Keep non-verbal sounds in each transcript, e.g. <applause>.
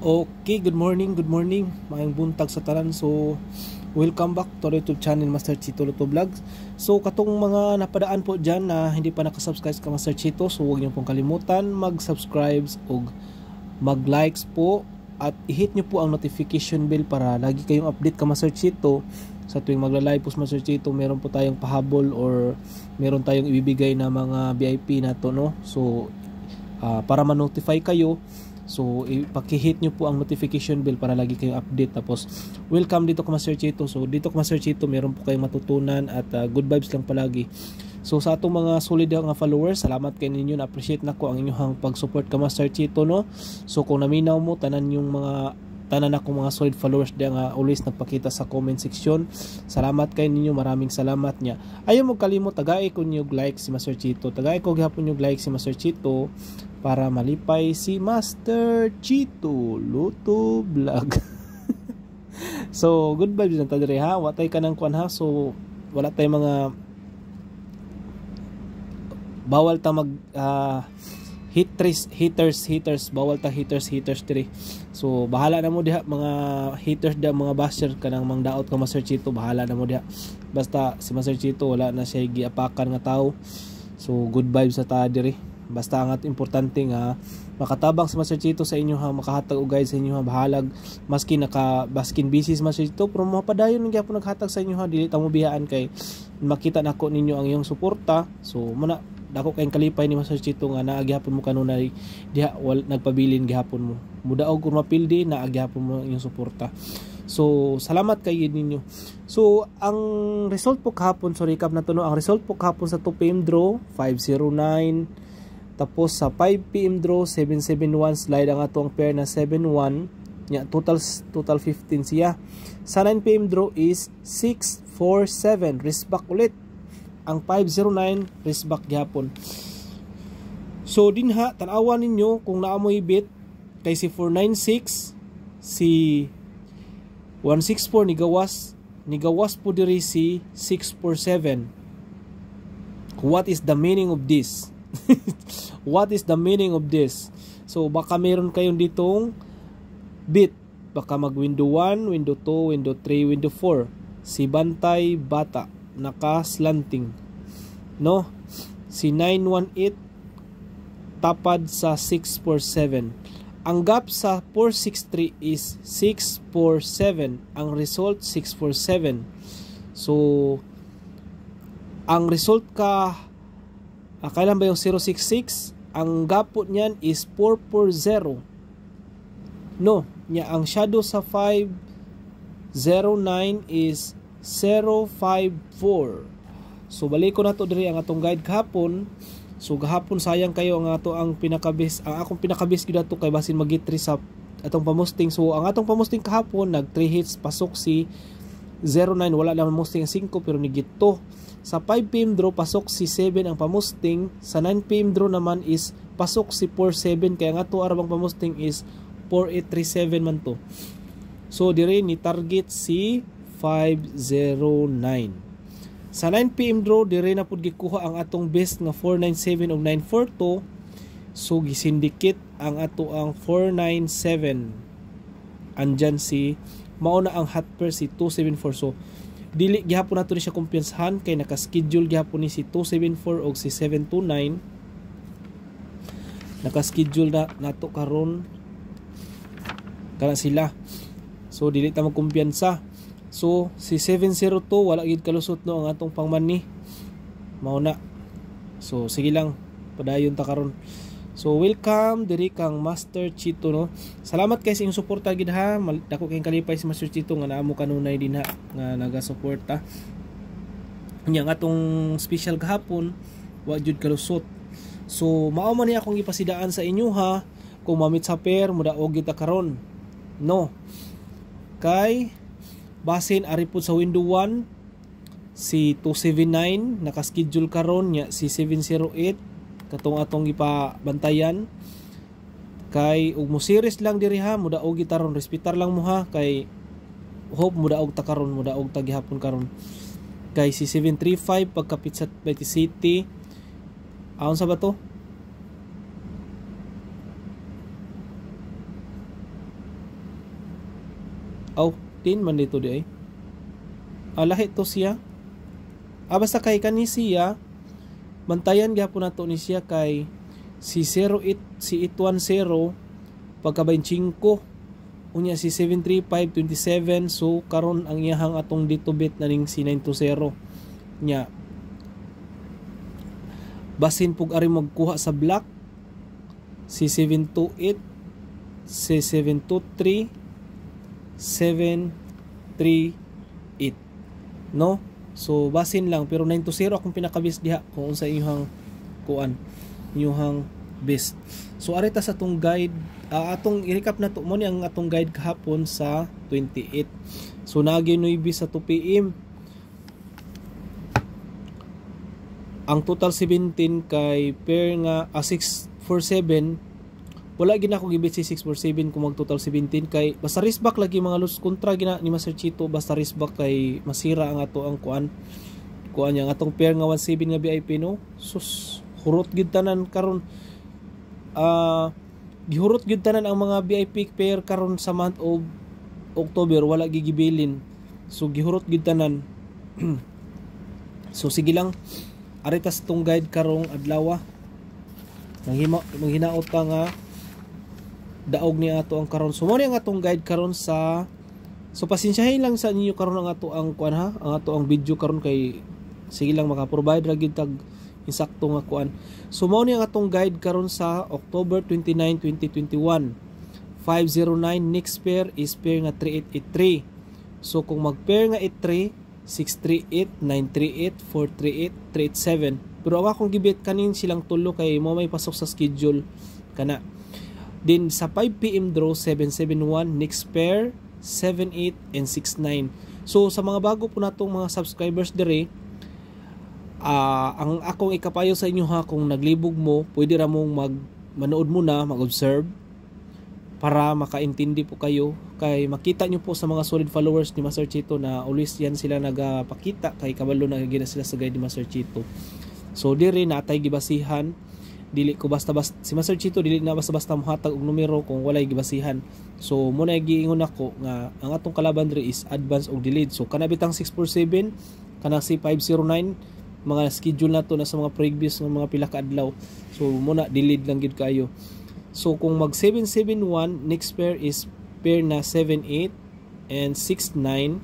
Okay, good morning, good morning. Maayong buntag sa tanan. So, welcome back to our YouTube channel, Master Chito Luto Vlogs. So, katong mga napadaan po dyan na hindi pa nakasubscribe ka Master Chito, so huwag niyo pong kalimutan mag-subscribe o mag-likes po at i-hit niyo po ang notification bell para lagi kayong update ka Master Chito. Sa tuwing magla-live po Master Chito, meron po tayong pahabol or meron tayong ibibigay na mga VIP na to, no? So, uh, para ma-notify kayo, So, ipakihit nyo po ang notification bell para lagi kayong update. Tapos, welcome dito ka Master Chito. So, dito ka Master Chito, meron po kayong matutunan at uh, good vibes lang palagi. So, sa atong mga solid nga followers, salamat kayo ninyo. Na-appreciate na ko ang inyong pag-support ka Master Chito, no? So, kung naminaw mo, tanan yung mga tanan akong mga solid followers di nga always nagpakita sa comment section salamat kay ninyo maraming salamat nya ayo mo kalimot tagay ko niyo like si Master Chito tagay ko gihapon niyo like si Master Chito para malipay si Master Chito Luto Vlog <laughs> so good vibes na tadre ha watay ka ng kwan ha so wala tay mga bawal ta mag uh, hitters hitters hitters bawal ta hitters hitters diri so bahala na mo diha mga hitters da mga basher kanang mang mangdaot ka Master Chito bahala na mo diha basta si Master Chito wala na siya giapakan nga tao so good vibes sa ta diri basta ang at importante nga makatabang si Master Chito sa inyo ha makahatag og guide sa inyo ha bahalag maski naka baskin busy si Master Chito pero mapadayon nga po naghatag sa inyo ha dili ta mo bihaan kay makita nako ninyo ang iyong suporta so muna dako kayong kalipay ni Master Chito nga naa gihapon mo kanunay diha wal nagpabilin gihapon mo mudaog kun mapildi na agyapon mo yung suporta So, salamat kay ninyo. So, ang result po kahapon, so recap na to, no? ang result po kahapon sa 2pm draw, 509. Tapos sa 5pm draw, 771 slide ang atong pair na 71. Yeah, total, total 15 siya. Sa 9pm draw is 647. Risk back ulit ang 509 Risbak gihapon. So dinha tanawa ninyo kung naamoy bit kay si 496 si 164 ni gawas ni gawas po diri si 647. What is the meaning of this? <laughs> What is the meaning of this? So baka meron kayong ditong bit baka mag window 1, window 2, window 3, window 4 si bantay bata naka slanting no si 918 tapad sa 647 ang gap sa 463 is 647 ang result 647 so ang result ka ah, kailan ba yung 066 ang gap po niyan is 440 no niya ang shadow sa 509 is 054 So balik ko na to diri ang atong guide kahapon. So gahapon sayang kayo ang ato ang pinakabis ang akong pinakabis gyud ato kay basin magitri sa atong pamusting. So ang atong pamusting kahapon nag 3 hits pasok si 09 wala lang musting 5 pero nigito sa 5 pm draw pasok si 7 ang pamusting sa 9 pm draw naman is pasok si 47 kaya nga to arabang pamusting is 4837 man to so dire ni target si 509 sa 9pm draw, dire na pud gikuha ang atong best nga 497 og 942. So gisindikit ang ato ang 497. Andyan si mauna ang hot pair si 274. So dili gihapon nato ni siya kumpiyansahan kay naka-schedule gihapon ni si 274 og si 729. Naka-schedule na nato karon kana sila. So dili ta magkumpiyansa So, si 702, wala gid kalusot no ang atong pangmani. na. So, sige lang. Padayon ta karon. So, welcome diri kang Master Chito no. Salamat kay sa inyong suporta gid ha. Dako kay kalipay si Master Chito nga naamo kanunay din ha nga naga-suporta. Nya atong special gahapon, wa jud kalusot. So, mao man ni akong ipasidaan sa inyo ha kung mamit sa pair mudaog kita karon. No. Kay basin ari po sa window 1 si 279 naka-schedule karon nya si 708 katong atong ipabantayan kay ug mo series lang diri ha muda og gitaron respetar lang mo ha kay hope muda og ta karon muda og ta gihapon karon kay si 735 pagkapit sa Betty City aon sa ba oh 15 man dito day. Alahe to siya. Aba ah, sa kay kani siya, bantayan gapon nato ni siya kay si 08 si 810 pagka 25 unya si 73527 so karon ang iyahang atong ditubit na ning si 920 nya basin pug ari magkuha sa black si 728 si 723 7, No? So, basin lang. Pero 9 to 0 akong pinakabis diha kung unsa inyong kuan. Inyong best. So, arita sa atong guide. Uh, atong i-recap na to. ni ang atong guide kahapon sa 28. So, naging 9 sa 2 p.m. Ang total 17 kay pair nga uh, ah, 6 wala gina ko gibit si 647 kung mag total 17 kay basta risk back lagi mga loss kontra gina ni Master Chito basta risk back kay masira ang ato ang kuan kuan niya atong pair nga 17 nga VIP no sus hurot gid tanan karon ah uh, gihurot gid tanan ang mga VIP pair karon sa month of October wala gigibilin so gihurot gid tanan <clears throat> so sige lang aritas tong guide karong adlaw ah. manghinaot ta nga daog ni ato ang karon so mo ang atong guide karon sa so pasensyahin lang sa inyo karon ang ato ang kuan ha ang ato ang video karon kay sige lang maka-provide ra gyud tag insakto nga kuan so ni ang atong guide karon sa October 29 2021 509 next pair is pair nga 3883 so kung mag pair nga 83 638, Pero ako akong gibit kanin silang tulo kay mo may pasok sa schedule kana. Then sa 5pm draw, 771, next pair, 78, and 69. So sa mga bago po natong mga subscribers dire, uh, ang akong ikapayo sa inyo ha, kung naglibog mo, pwede ra mong mag, manood muna, mag-observe para makaintindi po kayo kay makita nyo po sa mga solid followers ni Master Chito na always yan sila nagapakita kay kabalo na gina sila sa guide ni Master Chito so dire natay gibasihan dili ko basta-basta si Master Chito dili na basta-basta mohatag og numero kung walay gibasihan. So mo na giingon ako nga ang atong kalaban diri is advance og delayed. So kana bitang 647 kana si 509 mga schedule nato na sa mga previous nga mga pila ka adlaw. So mo na delayed lang gid kayo. So kung mag 771 next pair is pair na 78 and 69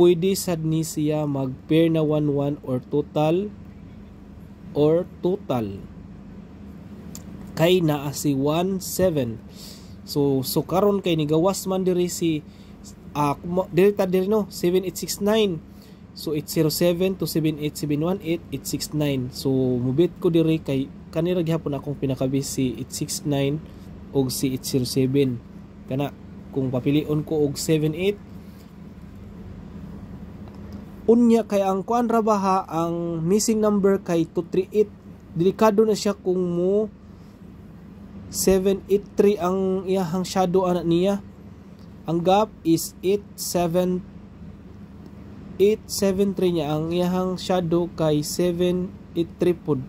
pwede sad ni siya mag pair na 11 or total or total kay naa si 17 so so karon kay ni gawas man diri si uh, delta ta diri no 7869 So 807 to 78718 869. So mubit ko diri kay kanira gihapon akong pinakabisi 869 og si 807. Kana kung papilion ko og 78 unya kay ang kuan rabaha ang missing number kay 238 delikado na siya kung mo 783 ang iyahang shadow anak niya ang gap is 87 873 niya ang iyahang shadow kay 783 pod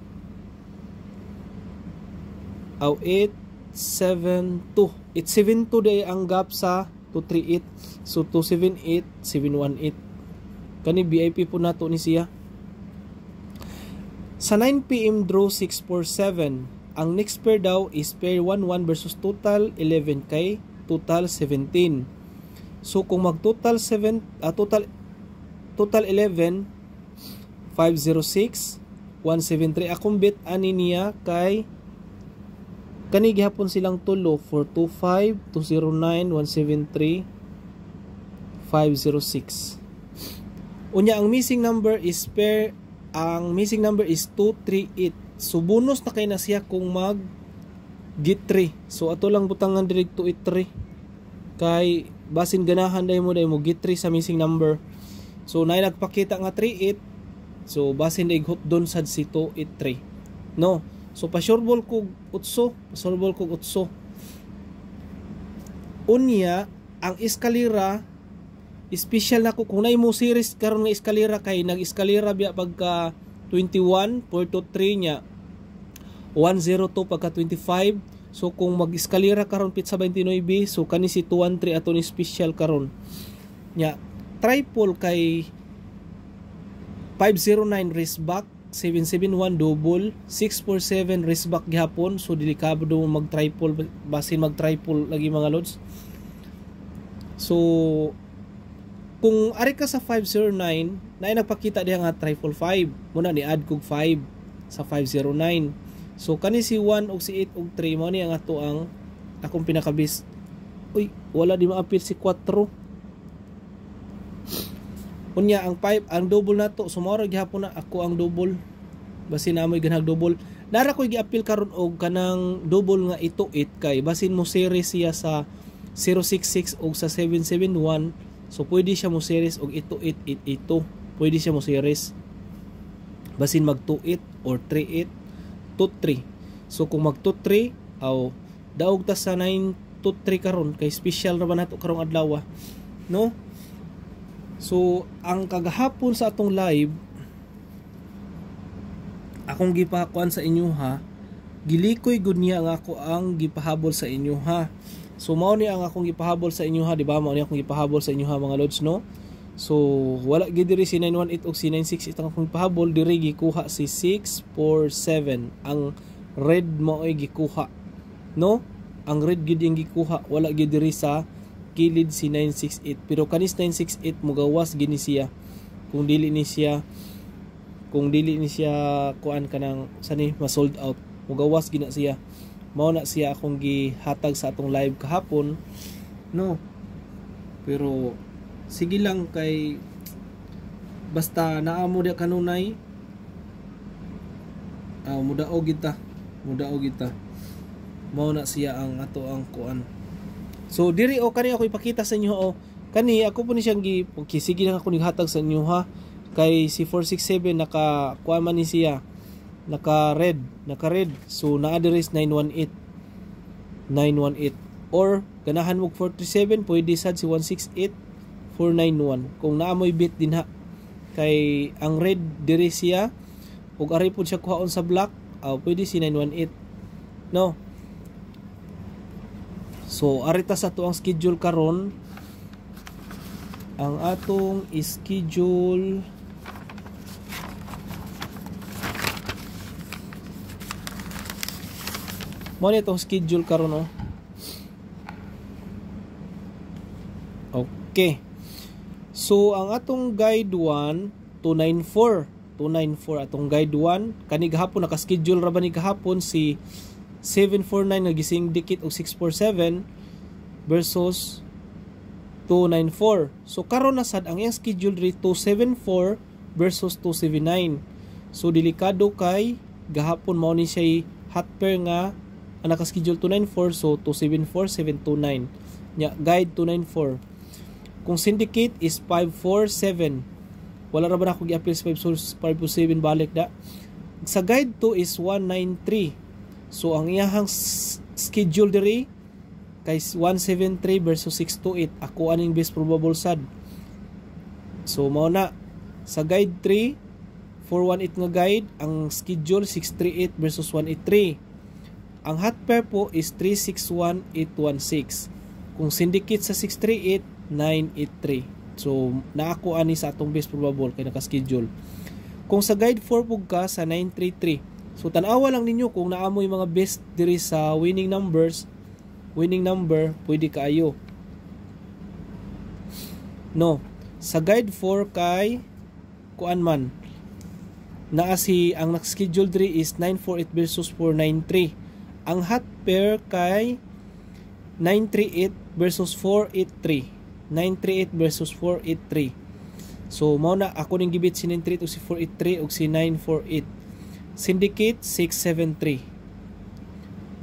aw 872 872 day ang gap sa 238 so 278 718 kani VIP po nato ni siya sa 9 PM draw 647 ang next pair daw is pair 1-1 versus total 11 kay total 17. So kung mag total 7 uh, ah, total total 11 506 173 akong bet ani niya kay kani gihapon silang tulo 425 209 173 506. Unya ang missing number is pair ang missing number is 238 So bonus na kay na siya kung mag 3. So ato lang butangan direkto to 3. Kay basin ganahan dai mo dai mo 3 sa missing number. So nay nagpakita nga 38. So basin dai hot don sad si 283. No. So pa sure ball kog utso, pa sure ball kog utso. Unya ang eskalera special na ko kung nay mo series karon nga eskalera kay nag-eskalera biya pagka 21 4 nya 102 pagka 25 so kung mag-eskalera karon pit sa 29 so kani si 213 ato special karon nya triple kay 509 race back 771 double 647 race back gihapon so delikado mag triple basin mag triple lagi mga loads so kung ari ka sa 509 na nagpakita diha nga triple 5 muna ni add kog 5 sa 509 So kani si 1 og si 8 og 3 mo ni ang ato ang akong pinakabis. Uy, wala di maapil si 4. Unya ang 5 ang double nato sumara gihapon na ako ang double. Basin amoy ganag double. Nara ko'y giapil karon og kanang double nga ito 8 kay basin mo series siya sa 066 og sa 771 so pwede siya mo series og ito 8 ito pwede siya mo series basin mag 28 or 38 2-3 so kung mag 2-3 aw daog ta sa 9 2-3 karon kay special na ba nato karong adlaw ah. no so ang kagahapon sa atong live akong gipakuan sa inyo ha gilikoy gud niya ang ako ang gipahabol sa inyo ha so mao ni ang akong gipahabol sa inyo ha di ba mao ni akong gipahabol sa inyo ha mga lods no So wala gid diri si 918 o si 96 itang akong pahabol diri gikuha si 647 ang red mo ay gikuha no ang red gid yung gikuha wala gid diri sa kilid si 968 pero kanis 968 mugawas gini siya kung dili ni siya kung dili ni siya kuan kanang sani ma sold out mugawas gina siya mao na siya akong gihatag sa atong live kahapon no pero sige lang kay basta naamo dia kanunay uh, ah, mudao kita mudao kita mao na siya ang ato ang kuan so diri o oh, kani ako ipakita sa inyo o kani ako po ni siyang gi okay, sige lang ako ni hatag sa inyo ha kay si 467 naka kuan man ni siya naka red naka red so na address 918 918 or ganahan mo 437 pwede sad si 168 491 kung naamoy bit din ha kay ang red diri siya ug ari pud siya kuhaon sa black uh, pwede si 918 no so ari ta sa to ang schedule karon ang atong schedule mo ni itong schedule karon no oh. okay So ang atong guide 1 294 294 atong guide 1 kani gahapon naka-schedule ra ba ni gahapon si 749 nga gising dikit og 647 versus 294. So karon na sad ang iyang schedule rate 274 versus 279. So delikado kay gahapon mao ni siya hot pair nga ang naka-schedule 294 so 274 729. Nya guide 294. Kung syndicate is 547. Wala ra ba na akong i-appeal sa 547 balik da. Sa guide 2 is 193. So ang iyahang schedule diri kay 173 versus 628 ako aning best probable sad. So mao na sa guide 3 418 nga guide ang schedule 638 versus 183. Ang hot pair po is 361816. Kung syndicate sa 638 983 so naako ani sa atong best probable kay naka-schedule kung sa guide 4 pug ka sa 933 so tan-awa lang ninyo kung naamoy mga best diri sa winning numbers winning number pwede kaayo no sa guide 4 kay kuan man naa si ang naka schedule diri is 948 versus 493 ang hot pair kay 938 versus 483 938 versus 483 so mao na ako ning gibit si 938 og si 483 og si 948 syndicate 673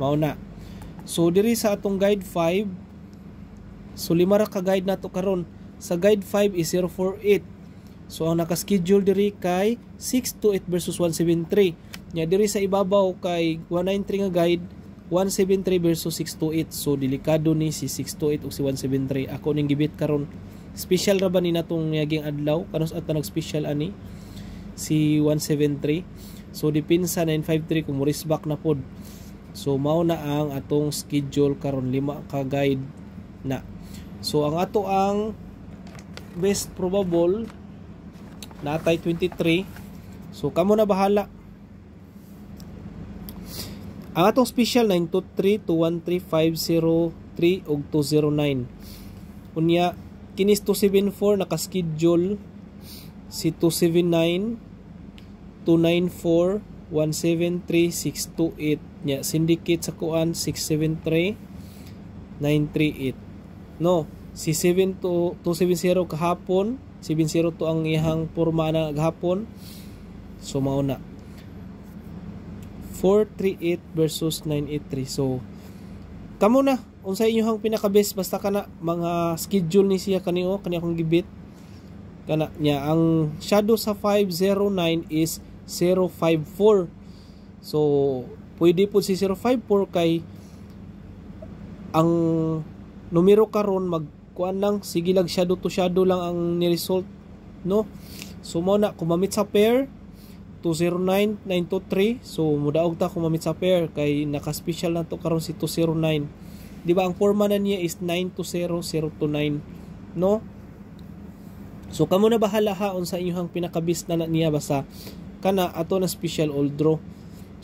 mao na so diri sa atong guide 5 so lima ra ka guide nato karon sa guide 5 is 048 so ang naka-schedule diri kay 628 versus 173 nya diri sa ibabaw kay 193 nga guide 173 versus 628 so delikado ni si 628 o si 173 ako ning gibit karon special ra ba ni natong yaging adlaw kanos at nag special ani si 173 so dipinsa 953 kung morisbak na pod so mao na ang atong schedule karon lima ka guide na so ang ato ang best probable natay 23 so kamo na bahala ang atong special 923-213-503 og 209. Unya, kinis 274 nakaschedule si 279 294 173628 nya syndicate sa kuan 673 938 no si 72 270 kahapon 702 ang ihang porma na gahapon so 438 versus 983. So, kamo na unsa inyohang pinaka-best basta kana mga schedule ni siya kaniyo oh, kani akong gibit kana niya ang shadow sa 509 is 054. So, pwede po si 054 kay ang numero karon magkuan lang sige lang shadow to shadow lang ang ni result no. So mo na kumamit sa pair 209923 so mudaog ta kung mamit sa pair kay naka-special na to karon si 209 di ba ang forma na niya is 920029 no so kamo na bahala ha unsa inyong pinakabis na, na niya basta kana ato na special old draw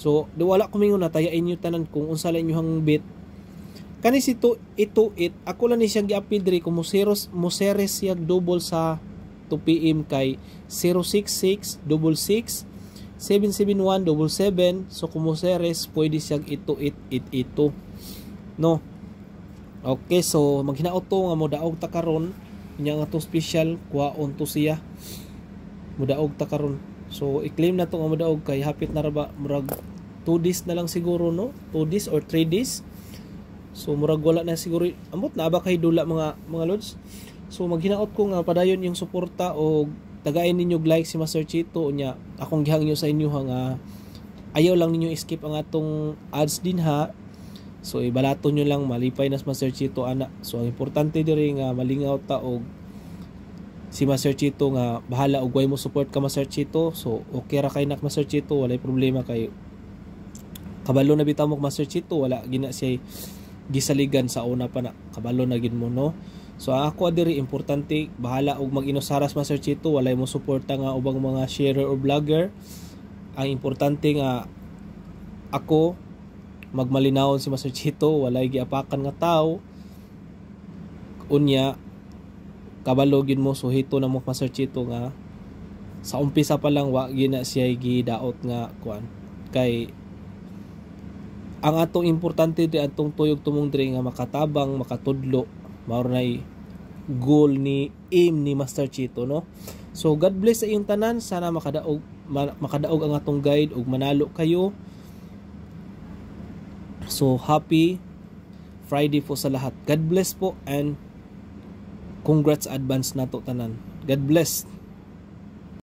so di wala ko mingon natayain inyo tanan kung unsa la inyong bit kani si to it ako lang ni siyang giapid diri kung museros museres siya double sa 2 pm kay 06666 77177 so kumuseres pwede siyang ito it it ito no okay so maghinaot to nga modaog ta karon nya nga to special kuhaon to siya modaog ta karon so i-claim na to nga modaog kay hapit na ra ba murag 2 days na lang siguro no 2 days or 3 days so murag wala na siguro ambot na ba kay dula mga mga lords so maghinaot ko nga padayon yung suporta og tagain ninyo like si Master Chito unya akong gihang niyo sa inyo nga ayaw lang ninyo skip ang atong ads din ha so ibalato nyo lang malipay na si Master Chito ana so ang importante diri nga malingaw ta og si Master Chito nga bahala og way mo support ka Master Chito so okay ra kay nak Master Chito walay problema kay kabalo na bitaw mo Master Chito wala gina siya gisaligan sa una pa na kabalo na gid mo no So ako diri importante bahala og mag-inosaras man Sir Chito walay mo suporta nga ubang mga sharer or vlogger. Ang importante nga ako magmalinawon si Master Chito walay giapakan nga tao. Unya kabalo gyud mo suhito na mo Master Chito nga sa umpisa pa lang wa gina siya gidaot nga kuan kay ang atong importante di atong tuyog tumong diri nga makatabang, makatudlo mao nay goal ni aim ni Master Chito no so God bless sa iyong tanan sana makadaog makadaog ang atong guide ug manalo kayo so happy Friday po sa lahat God bless po and congrats advance nato tanan God bless